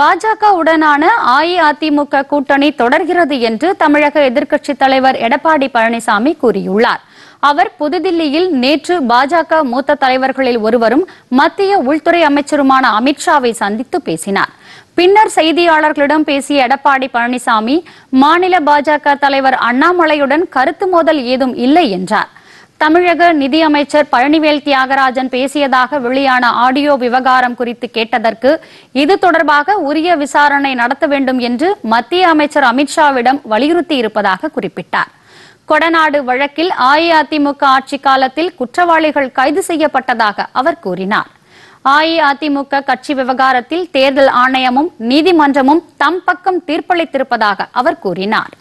பாஜகவுடனான அஇஅதிமுக கூட்டணி தொடர்கிறது என்று தமிழக எதிர்க்கட்சித் தலைவர் எடப்பாடி பழனிசாமி கூறியுள்ளார் அவர் புதுதில்லியில் நேற்று பாஜக மூத்த தலைவர்களில் ஒருவரும் மத்திய உள்துறை அமைச்சருமான அமித்ஷாவை சந்தித்து பேசினார் பின்னர் செய்தியாளர்களிடம் பேசிய எடப்பாடி பழனிசாமி மாநில பாஜக தலைவர் அண்ணாமலையுடன் கருத்து மோதல் ஏதும் இல்லை என்றார் தமிழக நிதியமைச்சர் பழனிவேல் தியாகராஜன் பேசியதாக வெளியான ஆடியோ விவகாரம் குறித்து கேட்டதற்கு இது தொடர்பாக உரிய விசாரணை நடத்த வேண்டும் என்று மத்திய அமைச்சர் அமித்ஷாவிடம் வலியுறுத்தி இருப்பதாக குறிப்பிட்டார் கொடநாடு வழக்கில் அஇஅதிமுக ஆட்சி காலத்தில் குற்றவாளிகள் கைது செய்யப்பட்டதாக அவர் கூறினார் அஇஅதிமுக கட்சி விவகாரத்தில் தேர்தல் ஆணையமும் நீதிமன்றமும் தம் பக்கம் தீர்ப்பளித்திருப்பதாக அவர் கூறினார்